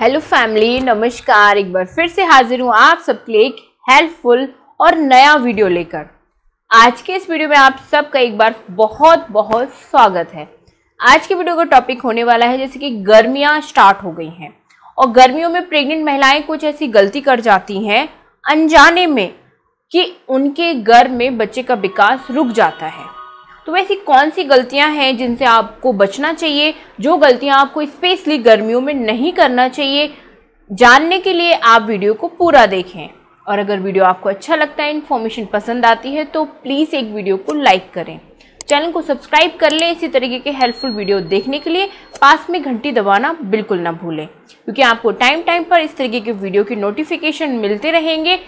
hello family नमस्कार एक बार फिर से हाजिर हूँ आप सबके लिए एक हेल्पफुल और नया वीडियो लेकर आज के इस वीडियो में आप सबका एक बार बहुत बहुत स्वागत है आज के वीडियो का टॉपिक होने वाला है जैसे कि गर्मियाँ स्टार्ट हो गई हैं और गर्मियों में प्रेग्नेंट महिलाएं कुछ ऐसी गलती कर जाती हैं अनजाने में कि उनके घर में बच्चे का विकास रुक जाता है तो वैसी कौन सी गलतियां हैं जिनसे आपको बचना चाहिए जो गलतियां आपको स्पेशली गर्मियों में नहीं करना चाहिए जानने के लिए आप वीडियो को पूरा देखें और अगर वीडियो आपको अच्छा लगता है इन्फॉर्मेशन पसंद आती है तो प्लीज़ एक वीडियो को लाइक करें चैनल को सब्सक्राइब कर लें इसी तरीके के हेल्पफुल वीडियो देखने के लिए पास में घंटी दबाना बिल्कुल ना भूलें क्योंकि आपको टाइम टाइम पर इस तरीके के वीडियो के नोटिफिकेशन मिलते रहेंगे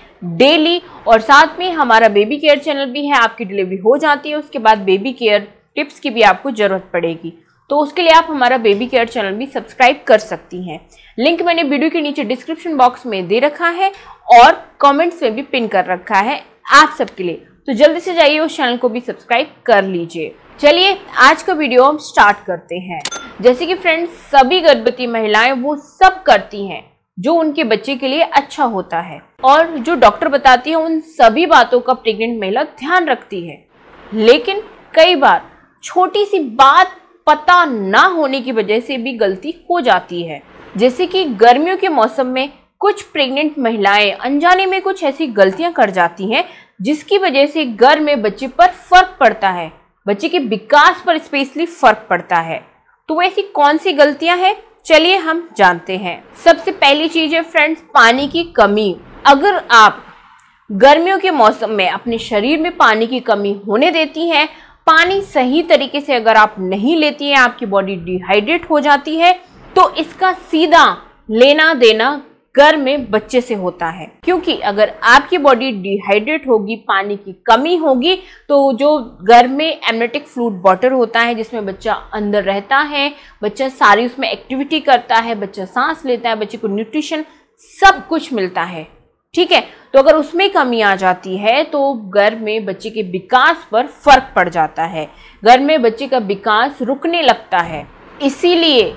डेली और साथ में हमारा बेबी केयर चैनल भी है आपकी डिलीवरी हो जाती है उसके बाद बेबी केयर टिप्स की भी आपको ज़रूरत पड़ेगी तो उसके लिए आप हमारा बेबी केयर चैनल भी सब्सक्राइब कर सकती हैं लिंक मैंने वीडियो के नीचे डिस्क्रिप्शन बॉक्स में दे रखा है और कमेंट्स में भी पिन कर रखा है आप सबके लिए तो जल्दी से जाइए उस चैनल को भी सब्सक्राइब कर लीजिए चलिए आज का वीडियो हम स्टार्ट करते हैं जैसे कि फ्रेंड्स सभी गर्भवती महिलाएं वो सब करती हैं जो उनके बच्चे के लिए अच्छा होता है और जो डॉक्टर बताती है उन सभी बातों का प्रेग्नेंट महिला ध्यान रखती है लेकिन कई बार छोटी सी बात पता ना होने की वजह से भी गलती हो जाती है जैसे कि गर्मियों के मौसम में कुछ प्रेग्नेंट महिलाएं अनजाने में कुछ ऐसी गलतियां कर जाती हैं जिसकी वजह से घर में बच्चे पर फर्क पड़ता है बच्चे के विकास पर स्पेशली फर्क पड़ता है तो ऐसी कौन सी गलतियां हैं चलिए हम जानते हैं सबसे पहली चीज है फ्रेंड्स पानी की कमी अगर आप गर्मियों के मौसम में अपने शरीर में पानी की कमी होने देती हैं पानी सही तरीके से अगर आप नहीं लेती हैं आपकी बॉडी डिहाइड्रेट हो जाती है तो इसका सीधा लेना देना घर में बच्चे से होता है क्योंकि अगर आपकी बॉडी डिहाइड्रेट होगी पानी की कमी होगी तो जो घर में एमनेटिक फ्लूड वाटर होता है जिसमें बच्चा अंदर रहता है बच्चा सारी उसमें एक्टिविटी करता है बच्चा सांस लेता है बच्चे को न्यूट्रिशन सब कुछ मिलता है ठीक है तो अगर उसमें कमी आ जाती है तो घर में बच्चे के विकास पर फर्क पड़ जाता है घर में बच्चे का विकास रुकने लगता है इसीलिए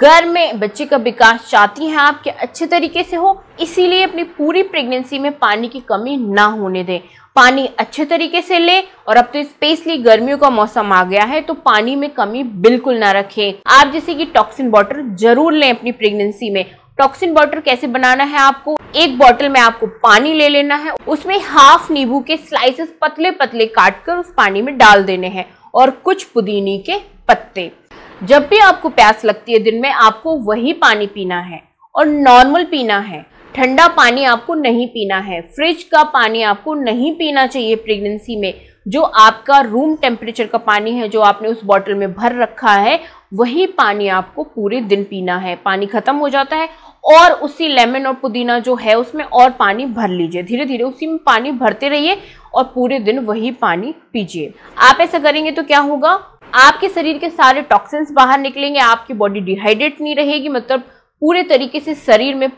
घर में बच्चे का विकास चाहती हैं आप कि अच्छे तरीके से हो इसीलिए अपनी पूरी प्रेगनेंसी में पानी की कमी ना होने दें पानी अच्छे तरीके से ले और अब तो स्पेशली गर्मियों का मौसम आ गया है तो पानी में कमी बिल्कुल ना रखें आप जैसे कि टॉक्सिन बॉटल जरूर लें अपनी प्रेगनेंसी में टॉक्सिन बॉटल कैसे बनाना है आपको एक बॉटल में आपको पानी ले लेना है उसमें हाफ नींबू के स्लाइसेस पतले पतले काट कर उस पानी में डाल देने हैं और कुछ पुदीनी के पत्ते जब भी आपको प्यास लगती है दिन में आपको वही पानी पीना है और नॉर्मल पीना है ठंडा पानी आपको नहीं पीना है फ्रिज का पानी आपको नहीं पीना चाहिए प्रेगनेंसी में जो आपका रूम टेम्परेचर का पानी है जो आपने उस बॉटल में भर रखा है वही पानी आपको पूरे दिन पीना है पानी ख़त्म हो जाता है और उसी लेमन और पुदीना जो है उसमें और पानी भर लीजिए धीरे धीरे उसी में पानी भरते रहिए और पूरे दिन वही पानी पीजिए आप ऐसा करेंगे तो क्या होगा आपके शरीर के सारे टॉक्सिन्स बाहर निकलेंगे आपकी बॉडी डिहाइड्रेट नहीं रहेगी मतलब पूरे तरीके से शरीर में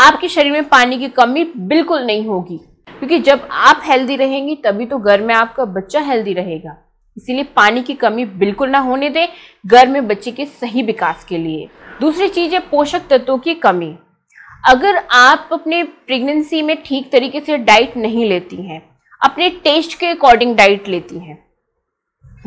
आपके शरीर में पानी की कमी बिल्कुल नहीं होगी क्योंकि जब आप हेल्दी रहेंगी तभी तो घर में आपका बच्चा हेल्दी रहेगा इसीलिए पानी की कमी बिल्कुल ना होने दें घर में बच्चे के सही विकास के लिए दूसरी चीज़ है पोषक तत्वों की कमी अगर आप अपने प्रेगनेंसी में ठीक तरीके से डाइट नहीं लेती हैं अपने टेस्ट के अकॉर्डिंग डाइट लेती हैं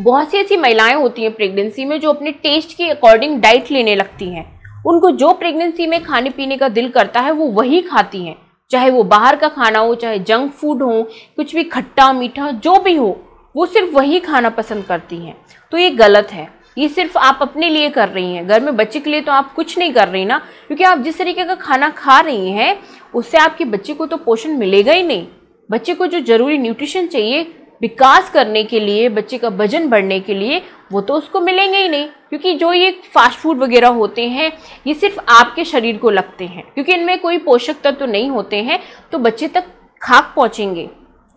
बहुत सी ऐसी महिलाएं होती हैं प्रेगनेंसी में जो अपने टेस्ट के अकॉर्डिंग डाइट लेने लगती हैं उनको जो प्रेगनेंसी में खाने पीने का दिल करता है वो वही खाती हैं चाहे वो बाहर का खाना हो चाहे जंक फूड हो कुछ भी खट्टा मीठा जो भी हो वो सिर्फ वही खाना पसंद करती हैं तो ये गलत है ये सिर्फ आप अपने लिए कर रही हैं घर में बच्चे के लिए तो आप कुछ नहीं कर रही ना क्योंकि आप जिस तरीके का खाना खा रही हैं उससे आपके बच्चे को तो पोषण मिलेगा ही नहीं बच्चे को जो ज़रूरी न्यूट्रिशन चाहिए विकास करने के लिए बच्चे का वजन बढ़ने के लिए वो तो उसको मिलेंगे ही नहीं क्योंकि जो ये फास्ट फूड वगैरह होते हैं ये सिर्फ आपके शरीर को लगते हैं क्योंकि इनमें कोई पोषक तत्व तो नहीं होते हैं तो बच्चे तक खाक पहुँचेंगे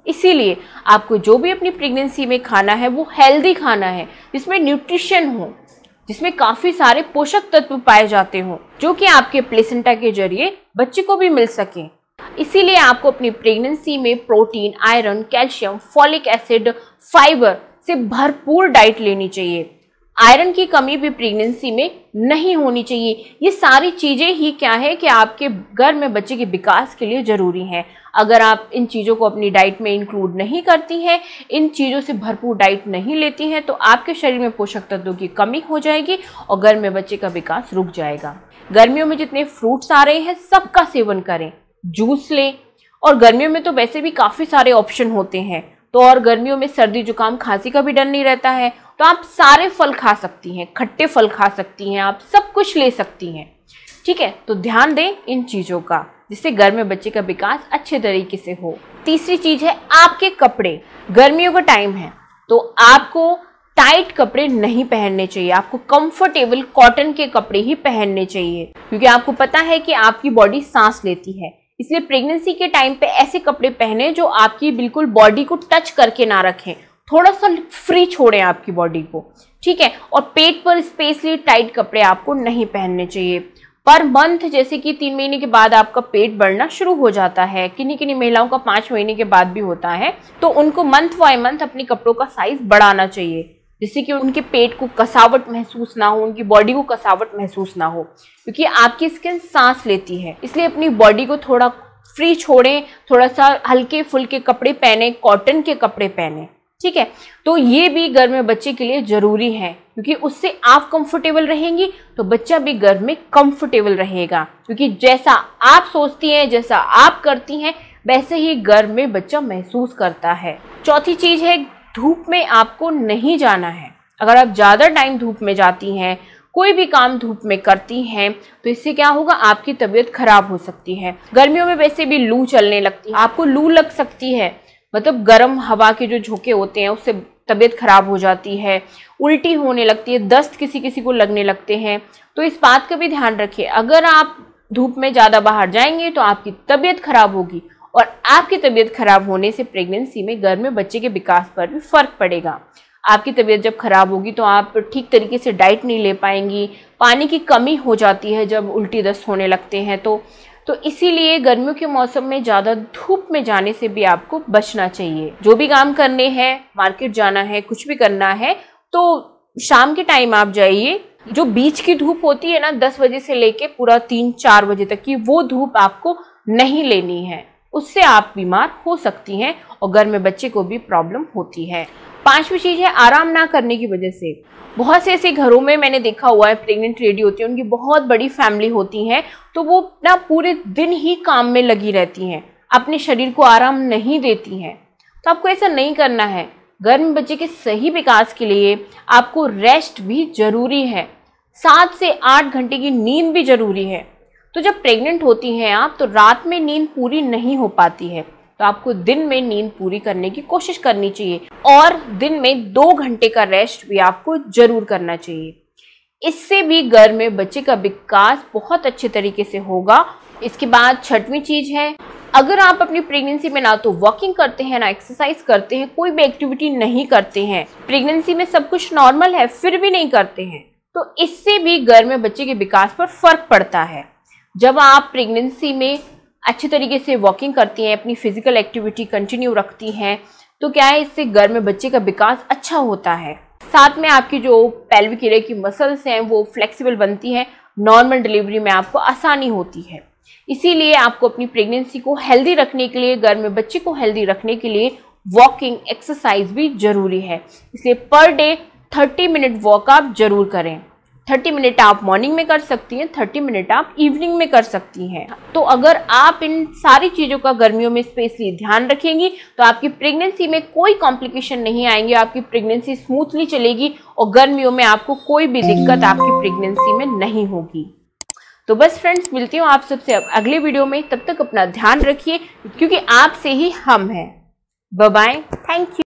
इसीलिए आपको जो भी अपनी प्रेगनेंसी में खाना है वो हेल्दी खाना है जिसमें न्यूट्रिशन हो जिसमें काफ़ी सारे पोषक तत्व पाए जाते हों जो कि आपके प्लेसेंटा के जरिए बच्चे को भी मिल सकें इसीलिए आपको अपनी प्रेगनेंसी में protein iron calcium folic acid fibre से भरपूर डाइट लेनी चाहिए आयरन की कमी भी प्रेगनेंसी में नहीं होनी चाहिए ये सारी चीज़ें ही क्या है कि आपके घर में बच्चे के विकास के लिए ज़रूरी हैं अगर आप इन चीज़ों को अपनी डाइट में इंक्लूड नहीं करती हैं इन चीज़ों से भरपूर डाइट नहीं लेती हैं तो आपके शरीर में पोषक तत्वों की कमी हो जाएगी और घर में बच्चे का विकास रुक जाएगा गर्मियों में जितने फ्रूट्स आ रहे हैं सबका सेवन करें जूस लें और गर्मियों में तो वैसे भी काफ़ी सारे ऑप्शन होते हैं तो और गर्मियों में सर्दी जुकाम खांसी का भी डर नहीं रहता है तो आप सारे फल खा सकती हैं खट्टे फल खा सकती हैं आप सब कुछ ले सकती हैं ठीक है तो ध्यान दें इन चीज़ों का जिससे घर में बच्चे का विकास अच्छे तरीके से हो तीसरी चीज़ है आपके कपड़े गर्मियों का टाइम है तो आपको टाइट कपड़े नहीं पहनने चाहिए आपको कंफर्टेबल कॉटन के कपड़े ही पहनने चाहिए क्योंकि आपको पता है कि आपकी बॉडी सांस लेती है इसलिए प्रेगनेंसी के टाइम पे ऐसे कपड़े पहने जो आपकी बिल्कुल बॉडी को टच करके ना रखें थोड़ा सा फ्री छोड़ें आपकी बॉडी को ठीक है और पेट पर स्पेशली टाइट कपड़े आपको नहीं पहनने चाहिए पर मंथ जैसे कि तीन महीने के बाद आपका पेट बढ़ना शुरू हो जाता है किन्हीं किन्हीं महिलाओं का पाँच महीने के बाद भी होता है तो उनको मंथ बाय मंथ अपने कपड़ों का साइज बढ़ाना चाहिए जिससे कि उनके पेट को कसावट महसूस ना हो उनकी बॉडी को कसावट महसूस ना हो क्योंकि आपकी स्किन सांस लेती है इसलिए अपनी बॉडी को थोड़ा फ्री छोड़ें थोड़ा सा हल्के फुल्के कपड़े पहने कॉटन के कपड़े पहने ठीक है तो ये भी घर में बच्चे के लिए ज़रूरी है क्योंकि उससे आप कंफर्टेबल रहेंगी तो बच्चा भी घर में कंफर्टेबल रहेगा क्योंकि जैसा आप सोचती हैं जैसा आप करती हैं वैसे ही घर में बच्चा महसूस करता है चौथी चीज़ है धूप में आपको नहीं जाना है अगर आप ज़्यादा टाइम धूप में जाती हैं कोई भी काम धूप में करती हैं तो इससे क्या होगा आपकी तबीयत खराब हो सकती है गर्मियों में वैसे भी लू चलने लगती है आपको लू लग सकती है मतलब गर्म हवा के जो झोंके होते हैं उससे तबीयत खराब हो जाती है उल्टी होने लगती है दस्त किसी किसी को लगने लगते हैं तो इस बात का भी ध्यान रखिए अगर आप धूप में ज़्यादा बाहर जाएंगे तो आपकी तबीयत खराब होगी और आपकी तबीयत खराब होने से प्रेगनेंसी में घर में बच्चे के विकास पर भी फर्क पड़ेगा आपकी तबीयत जब खराब होगी तो आप ठीक तरीके से डाइट नहीं ले पाएंगी पानी की कमी हो जाती है जब उल्टी दस्त होने लगते हैं तो तो इसीलिए गर्मियों के मौसम में ज़्यादा धूप में जाने से भी आपको बचना चाहिए जो भी काम करने हैं मार्केट जाना है कुछ भी करना है तो शाम के टाइम आप जाइए जो बीच की धूप होती है ना दस बजे से लेके पूरा तीन चार बजे तक की वो धूप आपको नहीं लेनी है उससे आप बीमार हो सकती हैं और घर में बच्चे को भी प्रॉब्लम होती है पांचवी चीज़ है आराम ना करने की वजह से बहुत से ऐसे घरों में मैंने देखा हुआ है प्रेग्नेंट लेडी होती है उनकी बहुत बड़ी फैमिली होती है तो वो ना पूरे दिन ही काम में लगी रहती हैं अपने शरीर को आराम नहीं देती हैं तो आपको ऐसा नहीं करना है घर में बच्चे के सही विकास के लिए आपको रेस्ट भी जरूरी है सात से आठ घंटे की नींद भी जरूरी है तो जब प्रेग्नेंट होती हैं आप तो रात में नींद पूरी नहीं हो पाती है तो आपको दिन में नींद पूरी करने की कोशिश करनी चाहिए और दिन में दो घंटे का रेस्ट भी आपको जरूर करना चाहिए इससे भी घर में बच्चे का विकास बहुत अच्छे तरीके से होगा इसके बाद छठवीं चीज़ है अगर आप अपनी प्रेगनेंसी में ना तो वॉकिंग करते हैं ना एक्सरसाइज करते हैं कोई भी एक्टिविटी नहीं करते हैं प्रेगनेंसी में सब कुछ नॉर्मल है फिर भी नहीं करते हैं तो इससे भी घर में बच्चे के विकास पर फर्क पड़ता है जब आप प्रेगनेंसी में अच्छे तरीके से वॉकिंग करती हैं अपनी फिजिकल एक्टिविटी कंटिन्यू रखती हैं तो क्या है इससे घर में बच्चे का विकास अच्छा होता है साथ में आपकी जो पेल्विक एरिया की मसल्स हैं वो फ्लेक्सिबल बनती हैं नॉर्मल डिलीवरी में आपको आसानी होती है इसीलिए आपको अपनी प्रेगनेंसी को हेल्दी रखने के लिए घर में बच्चे को हेल्दी रखने के लिए वॉकिंग एक्सरसाइज भी जरूरी है इसलिए पर डे 30 मिनट वॉक आप जरूर करें थर्टी मिनट आप मॉर्निंग में कर सकती हैं थर्टी मिनट आप इवनिंग में कर सकती हैं तो अगर आप इन सारी चीज़ों का गर्मियों में स्पेशली ध्यान रखेंगी तो आपकी प्रेगनेंसी में कोई कॉम्प्लिकेशन नहीं आएंगे आपकी प्रेगनेंसी स्मूथली चलेगी और गर्मियों में आपको कोई भी दिक्कत आपकी प्रेगनेंसी में नहीं होगी तो बस फ्रेंड्स मिलती हूँ आप सबसे अगले वीडियो में तब तक अपना ध्यान रखिए क्योंकि आपसे ही हम हैं बाय थैंक यू